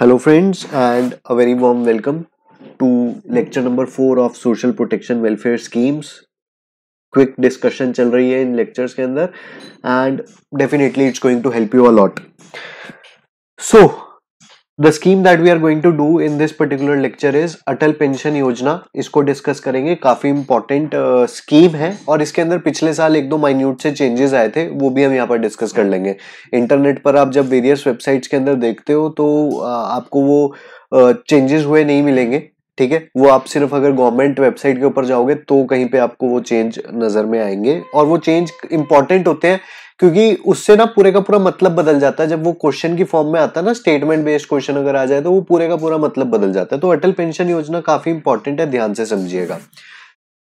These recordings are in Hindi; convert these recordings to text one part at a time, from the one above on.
Hello friends and a very warm welcome to lecture number four of social protection welfare schemes quick discussion चल रही है इन लेक्चर्स के अंदर and definitely it's going to help you a lot so the scheme that we are going to do in this particular lecture is Atal pension Yojana इसको डिस्कस करेंगे काफ़ी इंपॉर्टेंट स्कीम है और इसके अंदर पिछले साल एक दो माइन्यूट से चेंजेस आए थे वो भी हम यहाँ पर डिस्कस कर लेंगे इंटरनेट पर आप जब वेरियस वेबसाइट्स के अंदर देखते हो तो uh, आपको वो चेंजेस uh, हुए नहीं मिलेंगे ठीक है वो आप सिर्फ अगर गवर्नमेंट वेबसाइट के ऊपर जाओगे तो कहीं पे आपको वो चेंज नजर में आएंगे और वो चेंज इंपॉर्टेंट होते हैं क्योंकि उससे ना पूरे का पूरा मतलब बदल जाता है जब वो क्वेश्चन की फॉर्म में आता है ना स्टेटमेंट बेस्ड क्वेश्चन अगर आ जाए तो वो पूरे का पूरा मतलब बदल जाता है तो अटल पेंशन योजना काफी इंपॉर्टेंट है ध्यान से समझिएगा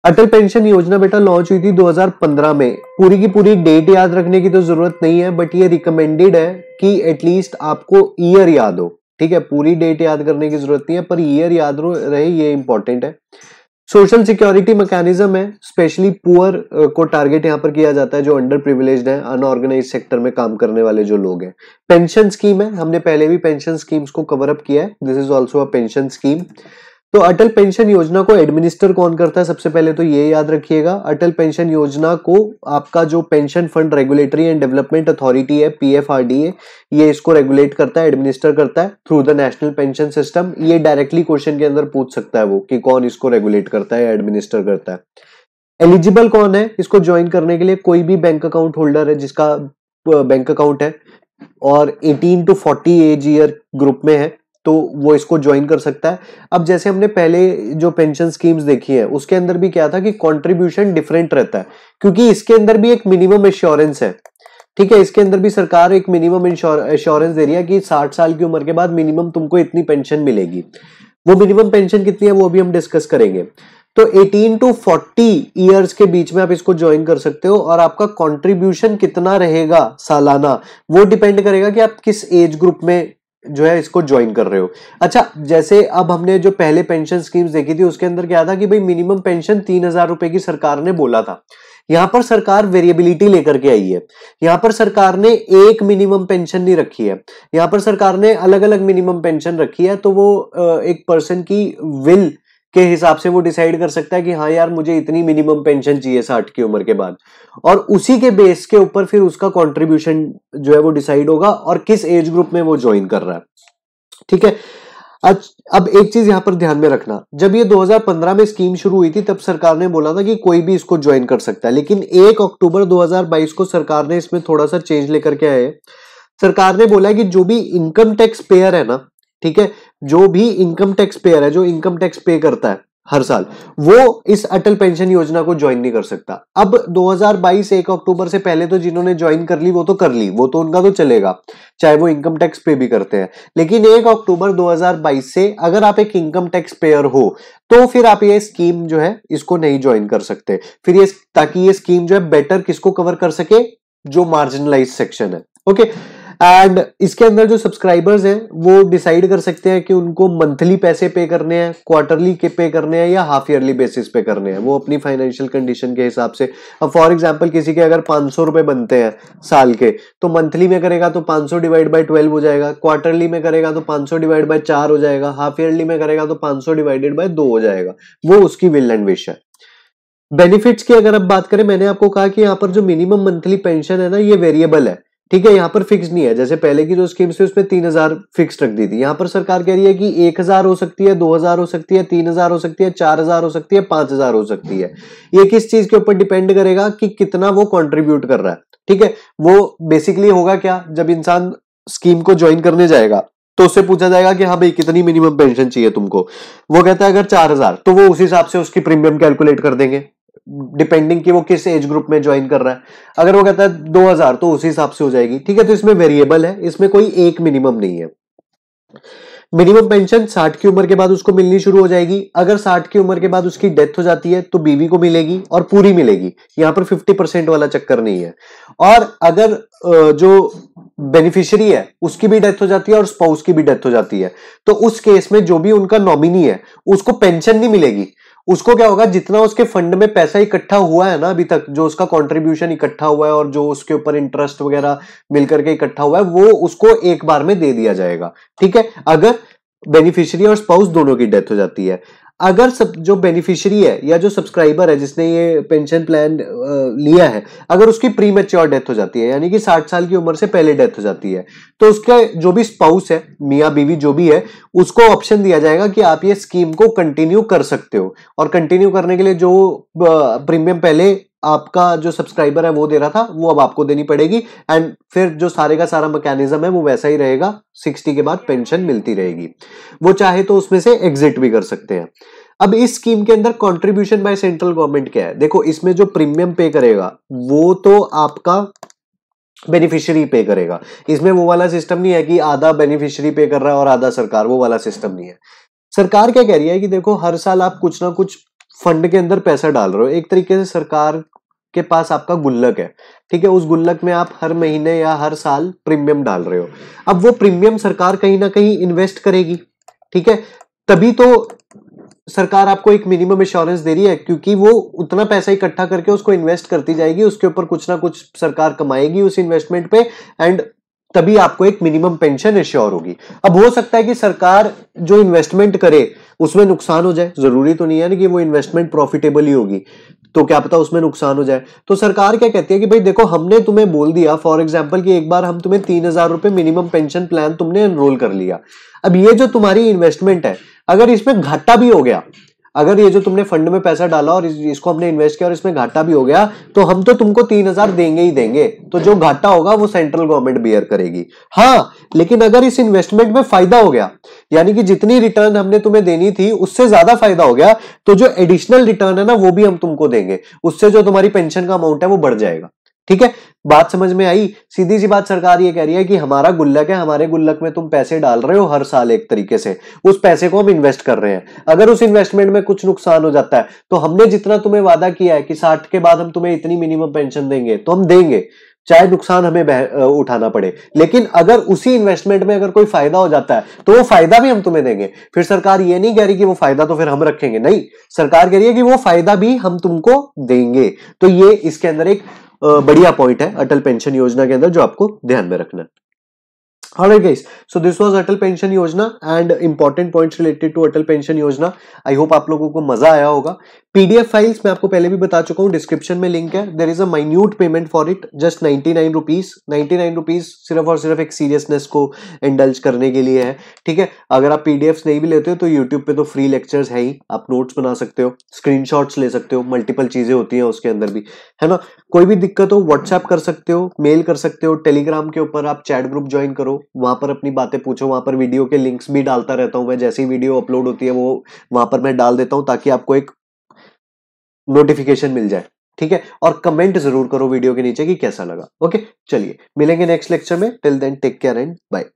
अटल पेंशन योजना बेटा लॉन्च हुई थी 2015 में पूरी की पूरी डेट याद रखने की तो जरूरत नहीं है बट ये रिकमेंडेड है कि एटलीस्ट आपको ईयर याद हो કે પૂરી ڈیٹ યાદ કરવાની જરૂરત નથી પર યર યાદ રહે યે ઈમ્પોર્ટન્ટ હે સોશિયલ સિક્યુરિટી મિકેનિઝમ હે સ્પેશિયલી પુઅર કો ટાર્ગેટ યહાં પર કિયા જાતા હે જો અન્ડર પ્રિવિલેજ્ડ હે અનઓર્ગેનાઇઝ્ડ સેક્ટર મે કામ કરને વાલે જો લોગ હે પેન્શન સ્કીમ હે હમને પહેલે ભી પેન્શન સ્કીમ્સ કો કવર અપ કિયા હે this is also a pension scheme तो अटल पेंशन योजना को एडमिनिस्टर कौन करता है सबसे पहले तो ये याद रखिएगा अटल पेंशन योजना को आपका जो pension fund regulatory and development authority है पीएफआरडीए ये इसको रेगुलेट करता है एडमिनिस्टर करता है through the national pension system ये डायरेक्टली क्वेश्चन के अंदर पूछ सकता है वो कि कौन इसको रेगुलेट करता है एडमिनिस्टर करता है एलिजिबल कौन है इसको ज्वाइन करने के लिए कोई भी बैंक अकाउंट होल्डर है जिसका बैंक अकाउंट है और 18 टू 40 एज ईयर ग्रुप में है तो वो इसको ज्वाइन कर सकता है अब जैसे हमने पहले जो पेंशन स्कीम्स देखी है उसके अंदर भी क्या था कि कॉन्ट्रीब्यूशन डिफरेंट रहता है क्योंकि इसके अंदर भी एक मिनिमम इंश्योरेंस है ठीक है इसके अंदर भी सरकार एक मिनिमम इंश्योरेंस दे रही है कि साठ साल की उम्र के बाद मिनिमम तुमको इतनी पेंशन मिलेगी वो मिनिमम पेंशन कितनी है वो भी हम डिस्कस करेंगे तो 18 टू 40 इयर्स के बीच में आप इसको ज्वाइन कर सकते हो और आपका कंट्रीब्यूशन कितना रहेगा सालाना वो डिपेंड करेगा कि आप किस एज ग्रुप में जो है इसको ज्वाइन कर रहे हो अच्छा जैसे अब हमने जो पहले पेंशन स्कीम्स देखी थी उसके अंदर क्या था कि भाई मिनिमम पेंशन तीन हजार रुपए की सरकार ने बोला था यहाँ पर सरकार वेरिएबिलिटी लेकर के आई है यहां पर सरकार ने एक मिनिमम पेंशन नहीं रखी है यहाँ पर सरकार ने अलग अलग मिनिमम पेंशन रखी है तो वो एक पर्सन की विल के हिसाब से वो डिसाइड कर सकता है कि हाँ यार मुझे इतनी मिनिमम पेंशन चाहिए साठ की उम्र के बाद और उसी के बेस के ऊपर फिर उसका कॉन्ट्रीब्यूशन जो है वो डिसाइड होगा और किस एज ग्रुप में वो ज्वाइन कर रहा है ठीक है अब एक चीज यहां पर ध्यान में रखना जब ये 2015 में स्कीम शुरू हुई थी तब सरकार ने बोला था कि कोई भी इसको ज्वाइन कर सकता है लेकिन 1 अक्टूबर 2022 को सरकार ने इसमें थोड़ा सा चेंज लेकर के आए सरकार ने बोला कि जो भी इनकम टैक्स पेयर है ना ठीक है जो भी इनकम टैक्स पेयर है जो इनकम टैक्स पे करता है हर साल वो इस अटल पेंशन योजना को ज्वाइन नहीं कर सकता अब 2022 एक अक्टूबर से पहले तो जिन्होंने ज्वाइन कर ली वो तो कर ली वो तो उनका तो चलेगा चाहे वो इनकम टैक्स पे भी करते हैं लेकिन एक अक्टूबर 2022 से अगर आप एक इनकम टैक्स पेयर हो तो फिर आप ये स्कीम जो है इसको नहीं ज्वाइन कर सकते फिर ये ताकि ये स्कीम जो है बेटर किसको कवर कर सके जो मार्जिनलाइज सेक्शन है ओके okay? एंड इसके अंदर जो सब्सक्राइबर्स हैं वो डिसाइड कर सकते हैं कि उनको मंथली पैसे पे करने हैं क्वार्टरली के पे करने हैं या हाफ ईयरली बेसिस पे करने हैं वो अपनी फाइनेंशियल कंडीशन के हिसाब से अब फॉर एग्जांपल किसी के अगर पाँच सौ बनते हैं साल के तो मंथली में करेगा तो पाँच सौ डिवाइड बाई ट्वेल्व हो जाएगा क्वार्टरली में करेगा तो पाँच सौ डिवाइड बाई चार हो जाएगा हाफ ईयरली में करेगा तो पाँच सौ डिवाइडेड बाई दो हो जाएगा वो उसकी विल एंड विश है बेनिफिट्स की अगर आप बात करें मैंने आपको कहा कि यहाँ पर जो मिनिमम मंथली पेंशन है ना ये वेरिएबल है ठीक है यहाँ पर फिक्स नहीं है जैसे पहले की जो स्कीम्स थी उसमें तीन हजार फिक्स रख दी थी यहाँ पर सरकार कह रही है कि एक हजार हो सकती है दो हजार हो सकती है तीन हजार हो सकती है चार हजार हो सकती है पांच हजार हो सकती है ये किस चीज के ऊपर डिपेंड करेगा कि कितना वो कॉन्ट्रीब्यूट कर रहा है ठीक है वो बेसिकली होगा क्या जब इंसान स्कीम को ज्वाइन करने जाएगा तो उससे पूछा जाएगा कि हाँ भाई कितनी मिनिमम पेंशन चाहिए तुमको वो कहता है अगर चार हजार तो वो उस हिसाब से उसकी प्रीमियम कैलकुलेट कर देंगे डिपेंडिंग कि वो किस एज ग्रुप में ज्वाइन कर रहा है अगर वो कहता है दो हजार तो उसी हिसाब से हो जाएगी ठीक है तो इसमें वेरिएबल है इसमें कोई एक मिनिमम नहीं है मिनिमम पेंशन साठ की उम्र के बाद उसको मिलनी शुरू हो जाएगी अगर साठ की उम्र के बाद उसकी डेथ हो जाती है तो बीवी को मिलेगी और पूरी मिलेगी यहां पर फिफ्टी परसेंट वाला चक्कर नहीं है और अगर जो बेनिफिशियरी है उसकी भी डेथ हो जाती है और स्पाउस की भी डेथ हो जाती है तो उस केस में जो भी उनका नॉमिनी है उसको पेंशन नहीं मिलेगी उसको क्या होगा जितना उसके फंड में पैसा इकट्ठा हुआ है ना अभी तक जो उसका कॉन्ट्रीब्यूशन इकट्ठा हुआ है और जो उसके ऊपर इंटरेस्ट वगैरह मिलकर के इकट्ठा हुआ है वो उसको एक बार में दे दिया जाएगा ठीक है अगर बेनिफिशियरी और स्पाउस दोनों की डेथ हो जाती है अगर सब जो बेनिफिशियरी है या जो सब्सक्राइबर है जिसने ये पेंशन प्लान लिया है अगर उसकी प्री मेच्योर डेथ हो जाती है यानी कि साठ साल की उम्र से पहले डेथ हो जाती है तो उसका जो भी स्पाउस है मियाँ बीवी जो भी है उसको ऑप्शन दिया जाएगा कि आप ये स्कीम को कंटिन्यू कर सकते हो और कंटिन्यू करने के लिए जो प्रीमियम पहले आपका जो सब्सक्राइबर है वो दे रहा था वो अब आपको देनी पड़ेगी एंड फिर जो सारे का सारा मैकेनिज्म है वो वैसा ही रहेगा सिक्सटी के बाद पेंशन मिलती रहेगी वो चाहे तो उसमें से एग्जिट भी कर सकते हैं अब इस स्कीम के अंदर कंट्रीब्यूशन बाय सेंट्रल गवर्नमेंट क्या है देखो इसमें जो प्रीमियम पे करेगा वो तो आपका बेनिफिशियरी पे करेगा इसमें वो वाला सिस्टम नहीं है कि आधा बेनिफिशियरी पे कर रहा है और आधा सरकार वो वाला सिस्टम नहीं है सरकार क्या कह रही है कि देखो हर साल आप कुछ ना कुछ फंड के अंदर पैसा डाल रहे हो एक तरीके से सरकार के पास आपका गुल्लक है ठीक है उस गुल्लक में आप हर महीने या हर साल प्रीमियम डाल रहे हो अब वो प्रीमियम सरकार कहीं ना कहीं इन्वेस्ट करेगी ठीक है तभी तो सरकार आपको एक मिनिमम इंश्योरेंस दे रही है क्योंकि वो उतना पैसा इकट्ठा करके उसको इन्वेस्ट करती जाएगी उसके ऊपर कुछ ना कुछ सरकार कमाएगी उस इन्वेस्टमेंट पे एंड तभी आपको एक मिनिमम पेंशन इंश्योर होगी अब हो सकता है कि सरकार जो इन्वेस्टमेंट करे उसमें नुकसान हो जाए जरूरी तो नहीं है ना कि वो इन्वेस्टमेंट प्रॉफिटेबल ही होगी तो क्या पता उसमें नुकसान हो जाए तो सरकार क्या कहती है कि भाई देखो हमने तुम्हें बोल दिया फॉर एग्जाम्पल कि एक बार हम तुम्हें तीन हजार रुपए मिनिमम पेंशन प्लान तुमने एनरोल कर लिया अब ये जो तुम्हारी इन्वेस्टमेंट है अगर इसमें घाटा भी हो गया अगर ये जो तुमने फंड में पैसा डाला और इसको हमने इन्वेस्ट किया और इसमें घाटा भी हो गया तो हम तो तुमको तीन हजार देंगे ही देंगे तो जो घाटा होगा वो सेंट्रल गवर्नमेंट बियर करेगी हाँ लेकिन अगर इस इन्वेस्टमेंट में फायदा हो गया यानी कि जितनी रिटर्न हमने तुम्हें देनी थी उससे ज्यादा फायदा हो गया तो जो एडिशनल रिटर्न है ना वो भी हम तुमको देंगे उससे जो तुम्हारी पेंशन का अमाउंट है वो बढ़ जाएगा ठीक है बात समझ में आई सीधी सी बात सरकार ये कह रही है कि हमारा गुल्लक है हमारे गुल्लक में तुम पैसे डाल रहे हो हर साल एक तरीके से उस पैसे को हम इन्वेस्ट कर रहे हैं अगर उस इन्वेस्टमेंट में कुछ नुकसान हो जाता है तो हमने जितना तुम्हें वादा किया है कि साठ के बाद हम तुम्हें इतनी मिनिमम पेंशन देंगे तो हम देंगे चाहे नुकसान हमें उठाना पड़े लेकिन अगर उसी इन्वेस्टमेंट में अगर कोई फायदा हो जाता है तो वो फायदा भी हम तुम्हें देंगे फिर सरकार ये नहीं कह रही कि वो फायदा तो फिर हम रखेंगे नहीं सरकार कह रही है कि वो फायदा भी हम तुमको देंगे तो ये इसके अंदर एक बढ़िया पॉइंट है अटल पेंशन योजना के अंदर जो आपको ध्यान में रखना है so this was Atal pension Yojana and important points related to Atal pension Yojana I hope आप लोगों को मजा आया होगा पीडीएफ फाइल्स मैं आपको पहले भी बता चुका हूँ डिस्क्रिप्शन में लिंक है there is a minute payment for it just ninety nine rupees ninety nine rupees सिर्फ और सिर्फ एक सीरियसनेस को इंडल्ज करने के लिए है ठीक है अगर आप पीडीएफ नहीं भी लेते हो तो यूट्यूब पे तो फ्री लेक्चर्स है ही आप नोट्स बना सकते हो स्क्रीन ले सकते हो मल्टीपल चीजें होती हैं उसके अंदर भी है ना कोई भी दिक्कत हो व्हाट्सएप कर सकते हो मेल कर सकते हो टेलीग्राम के ऊपर आप चैट ग्रुप ज्वाइन करो वहां पर अपनी बातें पूछो वहां पर वीडियो के लिंक्स भी डालता रहता हूँ मैं जैसी वीडियो अपलोड होती है वो वहां पर मैं डाल देता हूँ ताकि आपको एक नोटिफिकेशन मिल जाए ठीक है और कमेंट जरूर करो वीडियो के नीचे कि कैसा लगा ओके चलिए मिलेंगे नेक्स्ट लेक्चर में till then take care and bye